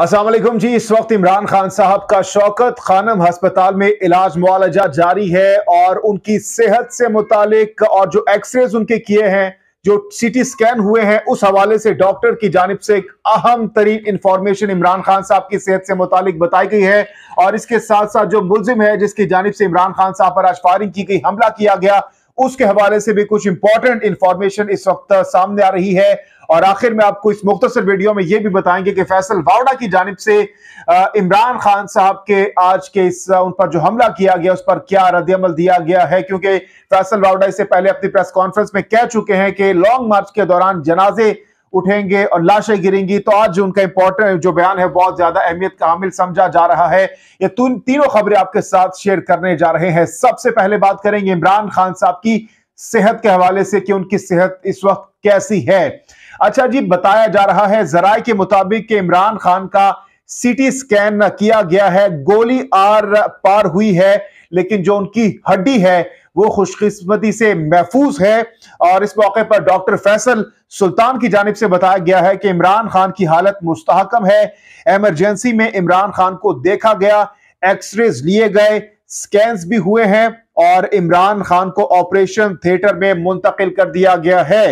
असलम जी इस वक्त इमरान खान साहब का शौकत खानम हस्पताल में इलाज मुआलजा जारी है और उनकी सेहत से मुतालिक और जो एक्सरेज उनके किए हैं जो सीटी स्कैन हुए हैं उस हवाले से डॉक्टर की जानब से एक अहम तरीन इंफॉर्मेशन इमरान खान साहब की सेहत से मुतालिक बताई गई है और इसके साथ साथ जो मुलजिम है जिसकी जानब से इमरान खान साहब पर आज फायरिंग की गई हमला किया गया उसके हवाले से भी कुछ इंपॉर्टेंट इंफॉर्मेशन इस वक्त सामने आ रही है और आखिर में आपको इस मुख्तर वीडियो में यह भी बताएंगे कि फैसल वावड़ा की जानब से इमरान खान साहब के आज के इस उन पर जो हमला किया गया उस पर क्या रद्दमल दिया गया है क्योंकि फैसल वावड़ा इससे पहले अपनी प्रेस कॉन्फ्रेंस में कह चुके हैं कि लॉन्ग मार्च के दौरान जनाजे उठेंगे और लाशें गिरेंगी तो आज जो उनका इंपॉर्टेंट जो बयान है बहुत ज्यादा अहमियत का हामिल समझा जा रहा है ये तीनों खबरें आपके साथ शेयर करने जा रहे हैं सबसे पहले बात करेंगे इमरान खान साहब की सेहत के हवाले से कि उनकी सेहत इस वक्त कैसी है अच्छा जी बताया जा रहा है जराये के मुताबिक कि इमरान खान का सीटी स्कैन किया गया है गोली आर पार हुई है लेकिन जो उनकी हड्डी है वो खुशकिस्मती से महफूज है और इस मौके पर डॉक्टर फैसल सुल्तान की जानब से बताया गया है कि इमरान खान की हालत मुस्तकम है एमरजेंसी में इमरान खान को देखा गया एक्सरेज लिए गए स्कैन भी हुए हैं और इमरान खान को ऑपरेशन थिएटर में मुंतकिल कर दिया गया है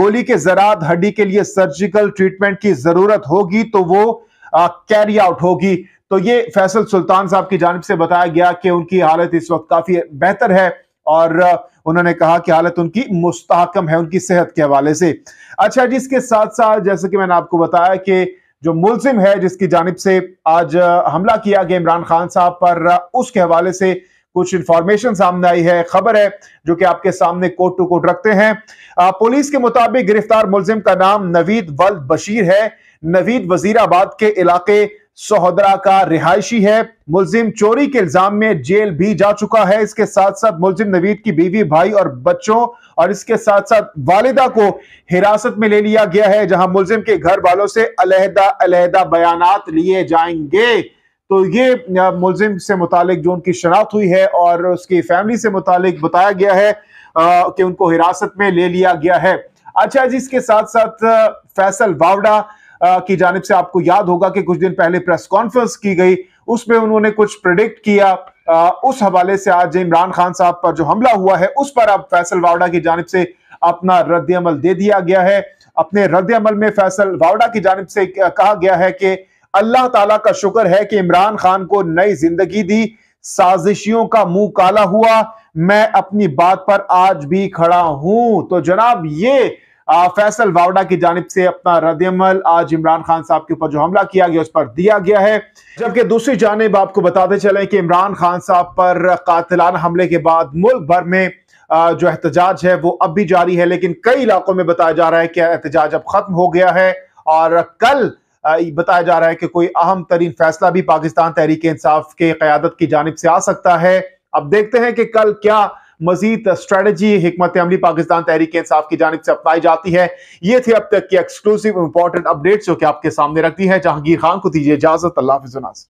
गोली के जरात हड्डी के लिए सर्जिकल ट्रीटमेंट की जरूरत होगी तो वो कैरी आउट होगी तो ये फैसल सुल्तान साहब की जानब से बताया गया कि उनकी हालत इस वक्त काफी बेहतर है और उन्होंने कहा कि हालत उनकी मुस्तकम है उनकी सेहत के हवाले से अच्छा जी इसके साथ साथ जैसे कि मैंने आपको बताया कि जो मुलजिम है जिसकी जानब से आज हमला किया गया इमरान खान साहब पर उसके हवाले से कुछ इंफॉर्मेशन सामने आई है खबर है जो कि आपके सामने कोर्ट टू कोर्ट रखते हैं पुलिस के मुताबिक गिरफ्तार मुलजिम का नाम नवीद वल बशीर है नवीद वजीराबाद के इलाके सोहदरा का रिहायशी है मुलजिम चोरी के इल्जाम में जेल भी जा चुका है इसके साथ साथ मुलजिम नवीद की बीवी भाई और बच्चों और इसके साथ साथ वालिदा को हिरासत में ले लिया गया है जहां मुलजिम के घर वालों से अलहदा अलहदा बयान लिए जाएंगे तो ये मुलजिम से मुतालिक जो उनकी शनाख्त हुई है और उसकी फैमिली से मुतालिक बताया गया है कि उनको हिरासत में ले लिया गया है अच्छा जी इसके साथ साथ फैसल वावड़ा की जानब से आपको याद होगा कि कुछ दिन पहले प्रेस कॉन्फ्रेंस की गई उसमें उन्होंने कुछ प्रिडिक्ट किया आ, उस हवाले से आज इमरान खान साहब पर जो हमला हुआ है उस पर अब फैसल वावड़ा की जानब से अपना रद्द अमल दे दिया गया है अपने रद्द अमल में फैसल वावड़ा की जानब से कहा गया है कि अल्लाह तला का शुक्र है कि इमरान खान को नई जिंदगी दी साजिशियों का मुंह काला हुआ मैं अपनी बात पर आज भी खड़ा हूं तो जनाब ये फैसल वावडा की जानब से अपना रद्दमल आज इमरान खान साहब के ऊपर जो हमला किया गया उस पर दिया गया है जबकि दूसरी जानब आपको बताते चले कि इमरान खान साहब पर कातलान हमले के बाद मुल्क भर में जो एहतजाज है वो अब भी जारी है लेकिन कई इलाकों में बताया जा रहा है कि एहतजाज अब खत्म हो गया है और कल बताया जा रहा है कि कोई अहम तरीन फैसला भी पाकिस्तान तहरीक इंसाफ के क्यादत की जानब से आ सकता है अब देखते हैं कि कल क्या मजीद स्ट्रेटजी हमत अमली पाकिस्तान तहरीक इंसाफ की जानब से अपनाई जाती है ये थे अब तक की एक्सक्लूसिव इंपॉर्टेंट अपडेट्स जो कि आपके सामने रखती है जहांगीर खान को दीजिए इजाजत अल्लाह